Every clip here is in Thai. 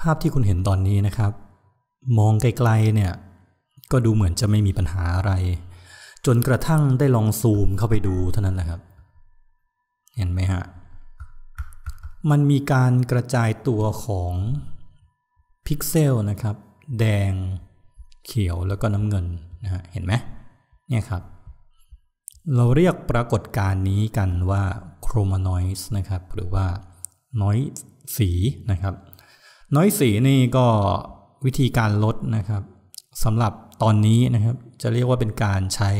ภาพที่คุณเห็นตอนนี้นะครับ มองไกลๆเนี่ยก็ดูเหมือนจะไม่มีปัญหาอะไร จนกระทั่งได้ลองซูมเข้าไปดูเท่านั้นแหละครับ เห็นไหมฮะมันมีการกระจายตัวของพิกเซลนะครับ แดงเขียวแล้วก็น้ำเงินนะฮะเห็นไหมเนี่ยครับ เราเรียกปรากฏการณ์นี้กันว่าโครมาโนอยส์นะครับ หรือว่าน้อยสีนะครับน้อยสีนี่ก็วิธีการลดนะครับสำหรับตอนนี้นะครับจะเรียกว่าเป็นการใช้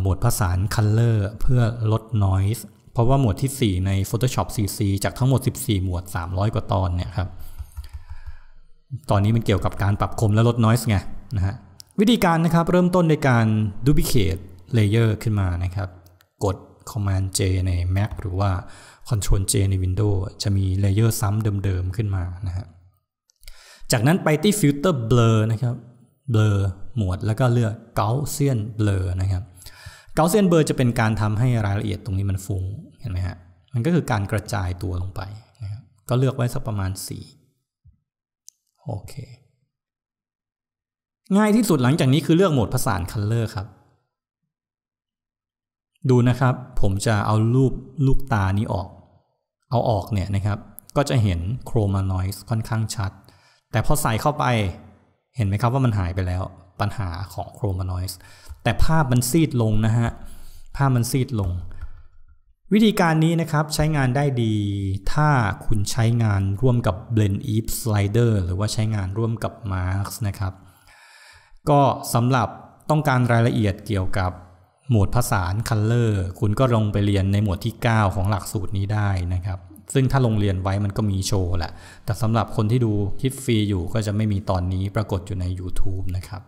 โหมดผสาน Color เพื่อลด Noise เพราะว่าหมวดที่ 4 ใน Photoshop CC จากทั้งหมด 14 หมวด 300 กว่าตอนเนี่ยครับตอนนี้มันเกี่ยวกับการปรับคมและลด Noise ไงนะฮะวิธีการนะครับเริ่มต้นในการ Duplicate Layer ขึ้นมานะครับ กด Command J ใน Mac หรือว่า Control J ใน Windows จะมีเลเยอร์ซ้ำเดิม ๆ ขึ้นมานะฮะ จากนั้นไปที่ Filter Blur นะครับ Blur หมวด แล้วก็เลือก Gaussian Blur นะครับ Gaussian Blur จะเป็นการทำให้รายละเอียดตรงนี้มันฟุง้งเห็นไหมฮะ มันก็คือการกระจายตัวลงไปนะครับ ก็เลือกไว้สักประมาณ 4 โอเค ง่ายที่สุดหลังจากนี้คือเลือกโหมดผสานคัลเลอร์ครับดูนะครับ ผมจะเอารูปลูกตานี้ออก เอาออกเนี่ยนะครับ ก็จะเห็นโครมาโนอยส์ค่อนข้างชัด แต่พอใส่เข้าไปเห็นไหมครับว่ามันหายไปแล้วปัญหาของโครมาโนอยส์แต่ภาพมันซีดลงนะฮะภาพมันซีดลง วิธีการนี้นะครับ ใช้งานได้ดี ถ้าคุณใช้งานร่วมกับ Blend e สไ Slider หรือว่าใช้งานร่วมกับ m a r k นะครับก็สำหรับต้องการรายละเอียดเกี่ยวกับหมวดภาษาคัลเลอร์คุณก็ลงไปเรียนในหมวดที่ 9 ของหลักสูตรนี้ได้นะครับ ซึ่งถ้าลงเรียนไว้มันก็มีโชว์แหละ แต่สำหรับคนที่ดูคลิปฟรีอยู่ก็จะไม่มีตอนนี้ปรากฏอยู่ใน YouTube นะครับ